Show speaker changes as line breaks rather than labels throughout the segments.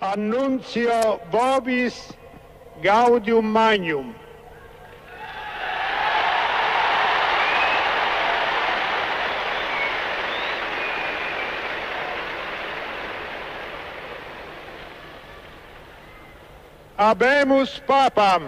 Annuncio Vobis Gaudium Magnum. Abemus Papam.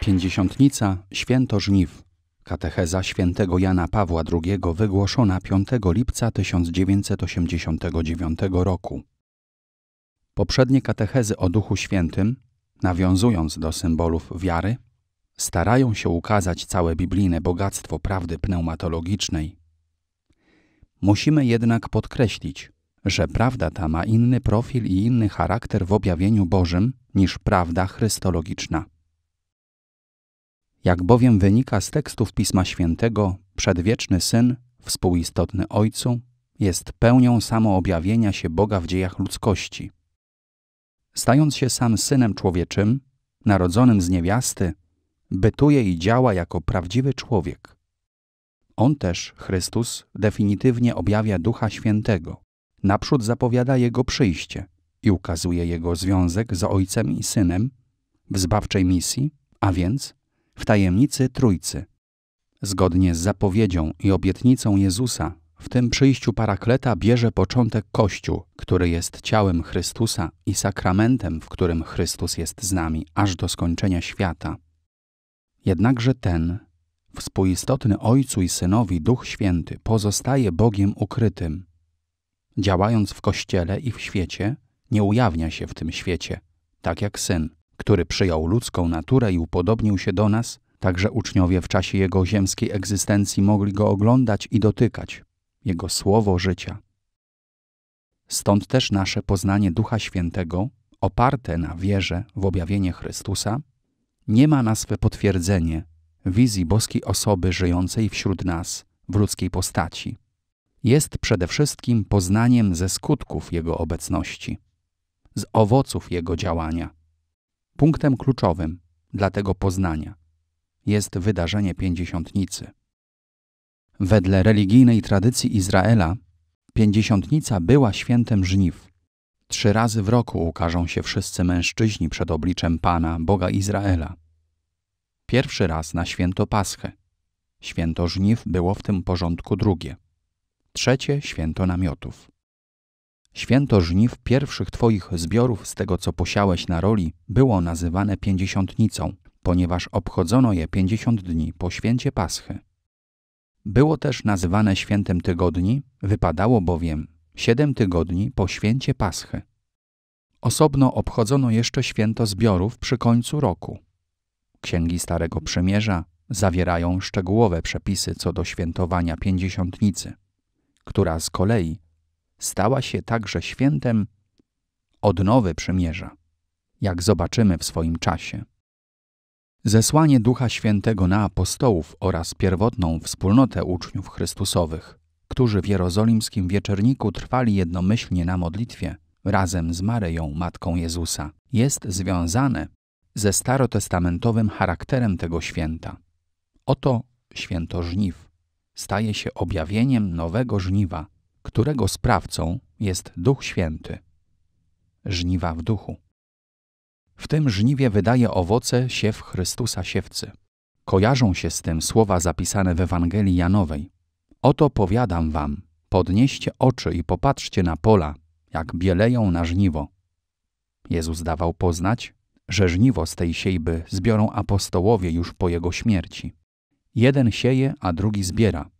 Pięćdziesiątnica, święto żniw. Katecheza świętego Jana Pawła II wygłoszona 5 lipca 1989 roku. Poprzednie katechezy o Duchu Świętym, nawiązując do symbolów wiary, starają się ukazać całe biblijne bogactwo prawdy pneumatologicznej. Musimy jednak podkreślić, że prawda ta ma inny profil i inny charakter w objawieniu Bożym niż prawda chrystologiczna. Jak bowiem wynika z tekstów Pisma Świętego, przedwieczny Syn, współistotny Ojcu, jest pełnią samoobjawienia się Boga w dziejach ludzkości. Stając się sam Synem Człowieczym, narodzonym z niewiasty, bytuje i działa jako prawdziwy człowiek. On też, Chrystus, definitywnie objawia Ducha Świętego, naprzód zapowiada Jego przyjście i ukazuje Jego związek z Ojcem i Synem w zbawczej misji, a więc w tajemnicy Trójcy. Zgodnie z zapowiedzią i obietnicą Jezusa, w tym przyjściu Parakleta bierze początek Kościół, który jest ciałem Chrystusa i sakramentem, w którym Chrystus jest z nami aż do skończenia świata. Jednakże ten, współistotny Ojcu i Synowi Duch Święty, pozostaje Bogiem ukrytym. Działając w Kościele i w świecie, nie ujawnia się w tym świecie, tak jak Syn który przyjął ludzką naturę i upodobnił się do nas, także uczniowie w czasie jego ziemskiej egzystencji mogli go oglądać i dotykać, jego słowo życia. Stąd też nasze poznanie Ducha Świętego, oparte na wierze w objawienie Chrystusa, nie ma na swe potwierdzenie wizji boskiej osoby żyjącej wśród nas w ludzkiej postaci. Jest przede wszystkim poznaniem ze skutków Jego obecności, z owoców Jego działania – Punktem kluczowym dla tego poznania jest wydarzenie pięćdziesiątnicy. Wedle religijnej tradycji Izraela, pięćdziesiątnica była świętem żniw. Trzy razy w roku ukażą się wszyscy mężczyźni przed obliczem Pana, Boga Izraela. Pierwszy raz na święto Paschę. Święto żniw było w tym porządku drugie. Trzecie święto namiotów. Święto żniw pierwszych Twoich zbiorów z tego, co posiałeś na roli, było nazywane pięćdziesiątnicą, ponieważ obchodzono je pięćdziesiąt dni po święcie Paschy. Było też nazywane świętem tygodni, wypadało bowiem siedem tygodni po święcie Paschy. Osobno obchodzono jeszcze święto zbiorów przy końcu roku. Księgi Starego Przymierza zawierają szczegółowe przepisy co do świętowania pięćdziesiątnicy, która z kolei stała się także świętem odnowy przymierza, jak zobaczymy w swoim czasie. Zesłanie Ducha Świętego na apostołów oraz pierwotną wspólnotę uczniów Chrystusowych, którzy w jerozolimskim wieczorniku trwali jednomyślnie na modlitwie razem z Maryją, matką Jezusa, jest związane ze starotestamentowym charakterem tego święta. Oto święto żniw staje się objawieniem nowego żniwa, którego sprawcą jest Duch Święty. Żniwa w duchu. W tym żniwie wydaje owoce siew Chrystusa siewcy. Kojarzą się z tym słowa zapisane w Ewangelii Janowej. Oto powiadam wam, podnieście oczy i popatrzcie na pola, jak bieleją na żniwo. Jezus dawał poznać, że żniwo z tej siejby zbiorą apostołowie już po jego śmierci. Jeden sieje, a drugi zbiera –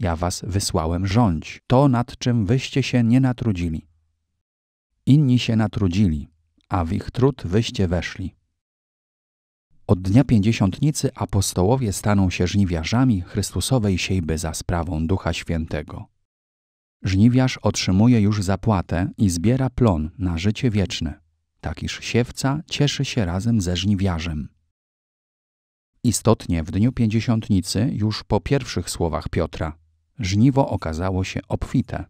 ja was wysłałem rządź, to nad czym wyście się nie natrudzili. Inni się natrudzili, a w ich trud wyście weszli. Od dnia pięćdziesiątnicy apostołowie staną się żniwiarzami Chrystusowej siejby za sprawą Ducha Świętego. Żniwiarz otrzymuje już zapłatę i zbiera plon na życie wieczne, takiż siewca cieszy się razem ze żniwiarzem. Istotnie w dniu pięćdziesiątnicy, już po pierwszych słowach Piotra, żniwo okazało się obfite.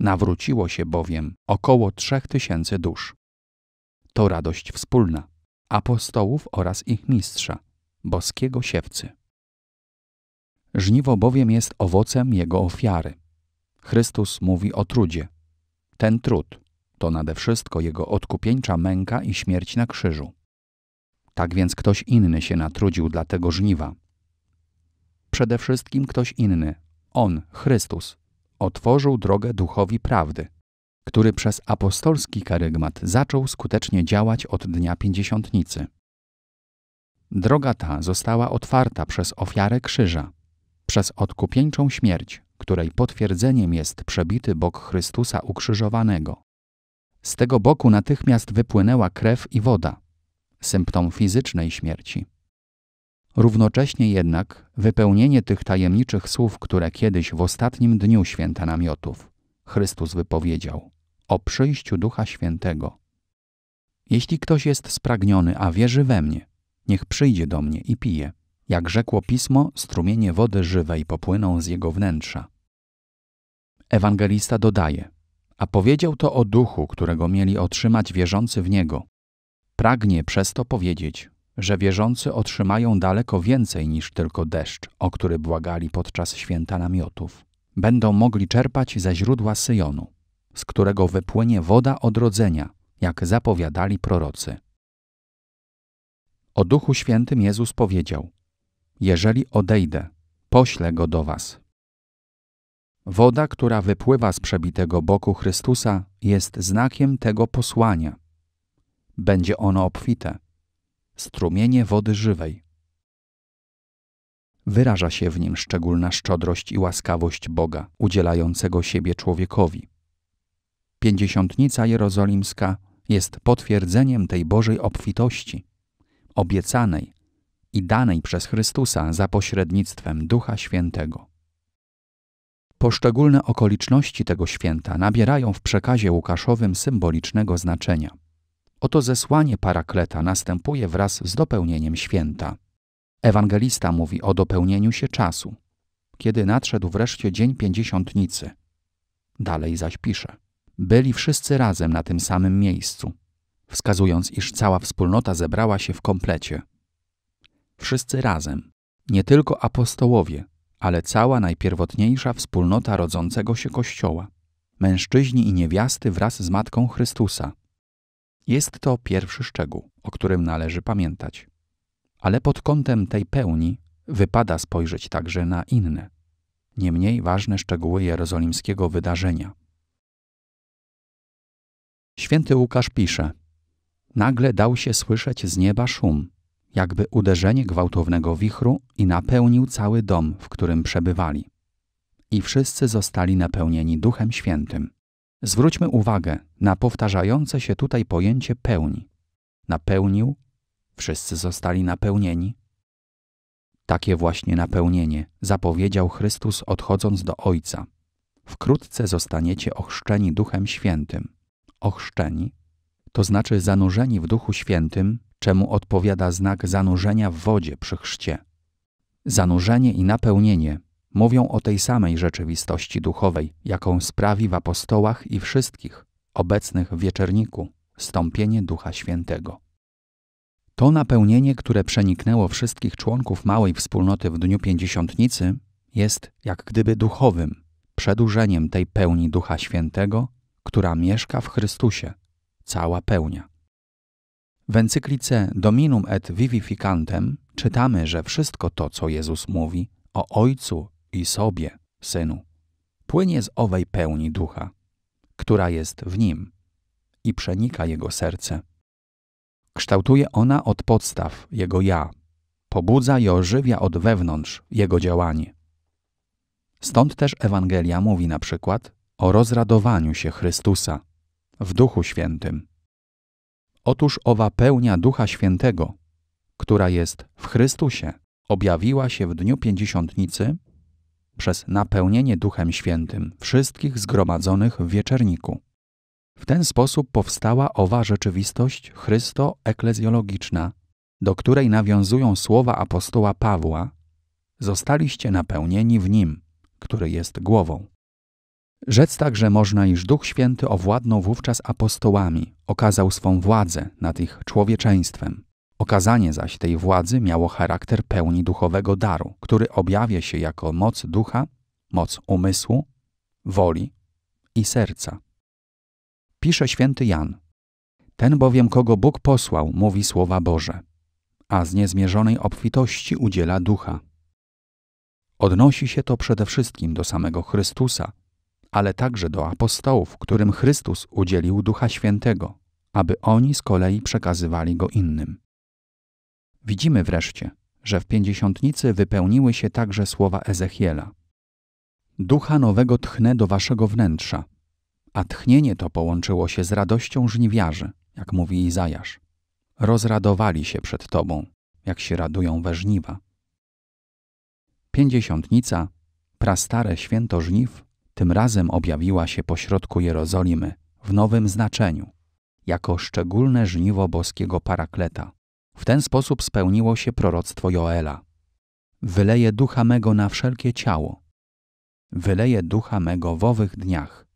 Nawróciło się bowiem około trzech tysięcy dusz. To radość wspólna apostołów oraz ich mistrza, boskiego siewcy. Żniwo bowiem jest owocem jego ofiary. Chrystus mówi o trudzie. Ten trud to nade wszystko jego odkupieńcza męka i śmierć na krzyżu. Tak więc ktoś inny się natrudził dla tego żniwa. Przede wszystkim ktoś inny on, Chrystus, otworzył drogę duchowi prawdy, który przez apostolski karygmat zaczął skutecznie działać od dnia pięćdziesiątnicy. Droga ta została otwarta przez ofiarę krzyża, przez odkupieńczą śmierć, której potwierdzeniem jest przebity bok Chrystusa ukrzyżowanego. Z tego boku natychmiast wypłynęła krew i woda, symptom fizycznej śmierci. Równocześnie jednak wypełnienie tych tajemniczych słów, które kiedyś w ostatnim dniu święta namiotów Chrystus wypowiedział o przyjściu Ducha Świętego. Jeśli ktoś jest spragniony, a wierzy we mnie, niech przyjdzie do mnie i pije. Jak rzekło pismo, strumienie wody żywej popłyną z jego wnętrza. Ewangelista dodaje, a powiedział to o duchu, którego mieli otrzymać wierzący w niego. Pragnie przez to powiedzieć, że wierzący otrzymają daleko więcej niż tylko deszcz, o który błagali podczas święta namiotów. Będą mogli czerpać ze źródła Syjonu, z którego wypłynie woda odrodzenia, jak zapowiadali prorocy. O Duchu Świętym Jezus powiedział: Jeżeli odejdę, poślę go do was. Woda, która wypływa z przebitego boku Chrystusa, jest znakiem tego posłania. Będzie ono obfite strumienie wody żywej. Wyraża się w nim szczególna szczodrość i łaskawość Boga, udzielającego siebie człowiekowi. Pięćdziesiątnica jerozolimska jest potwierdzeniem tej Bożej obfitości, obiecanej i danej przez Chrystusa za pośrednictwem Ducha Świętego. Poszczególne okoliczności tego święta nabierają w przekazie Łukaszowym symbolicznego znaczenia – Oto zesłanie parakleta następuje wraz z dopełnieniem święta. Ewangelista mówi o dopełnieniu się czasu, kiedy nadszedł wreszcie dzień pięćdziesiątnicy. Dalej zaś pisze: Byli wszyscy razem na tym samym miejscu, wskazując, iż cała wspólnota zebrała się w komplecie. Wszyscy razem, nie tylko apostołowie, ale cała najpierwotniejsza wspólnota rodzącego się Kościoła, mężczyźni i niewiasty wraz z Matką Chrystusa jest to pierwszy szczegół, o którym należy pamiętać. Ale pod kątem tej pełni wypada spojrzeć także na inne, niemniej ważne szczegóły jerozolimskiego wydarzenia. Święty Łukasz pisze: Nagle dał się słyszeć z nieba szum, jakby uderzenie gwałtownego wichru i napełnił cały dom, w którym przebywali. I wszyscy zostali napełnieni Duchem Świętym Zwróćmy uwagę na powtarzające się tutaj pojęcie pełni. Napełnił, wszyscy zostali napełnieni. Takie właśnie napełnienie zapowiedział Chrystus odchodząc do Ojca. Wkrótce zostaniecie ochrzczeni Duchem Świętym. Ochrzczeni to znaczy zanurzeni w Duchu Świętym, czemu odpowiada znak zanurzenia w wodzie przy chrzcie. Zanurzenie i napełnienie mówią o tej samej rzeczywistości duchowej, jaką sprawi w apostołach i wszystkich obecnych w wieczerniku stąpienie Ducha Świętego. To napełnienie, które przeniknęło wszystkich członków małej wspólnoty w Dniu Pięćdziesiątnicy, jest jak gdyby duchowym przedłużeniem tej pełni Ducha Świętego, która mieszka w Chrystusie, cała pełnia. W encyklice Dominum et Vivificantem czytamy, że wszystko to, co Jezus mówi o Ojcu i sobie, synu, płynie z owej pełni ducha, która jest w nim i przenika jego serce. Kształtuje ona od podstaw jego ja, pobudza i ożywia od wewnątrz jego działanie. Stąd też Ewangelia mówi na przykład o rozradowaniu się Chrystusa w Duchu Świętym. Otóż owa pełnia Ducha Świętego, która jest w Chrystusie, objawiła się w dniu pięćdziesiątnicy przez napełnienie Duchem Świętym wszystkich zgromadzonych w wieczerniku. W ten sposób powstała owa rzeczywistość chrysto-eklezjologiczna, do której nawiązują słowa apostoła Pawła: Zostaliście napełnieni w nim, który jest głową. Rzec także można, iż Duch Święty owładnął wówczas apostołami, okazał swą władzę nad ich człowieczeństwem. Okazanie zaś tej władzy miało charakter pełni duchowego daru, który objawia się jako moc ducha, moc umysłu, woli i serca. Pisze święty Jan. Ten bowiem, kogo Bóg posłał, mówi słowa Boże, a z niezmierzonej obfitości udziela ducha. Odnosi się to przede wszystkim do samego Chrystusa, ale także do apostołów, którym Chrystus udzielił Ducha Świętego, aby oni z kolei przekazywali go innym. Widzimy wreszcie, że w pięćdziesiątnicy wypełniły się także słowa Ezechiela. Ducha nowego tchnę do waszego wnętrza, a tchnienie to połączyło się z radością żniwiarzy, jak mówi Izajasz. Rozradowali się przed Tobą, jak się radują we żniwa. Pięćdziesiątnica, prastare święto żniw, tym razem objawiła się pośrodku Jerozolimy w nowym znaczeniu, jako szczególne żniwo boskiego parakleta, w ten sposób spełniło się proroctwo Joela. Wyleje ducha mego na wszelkie ciało. Wyleje ducha mego w owych dniach.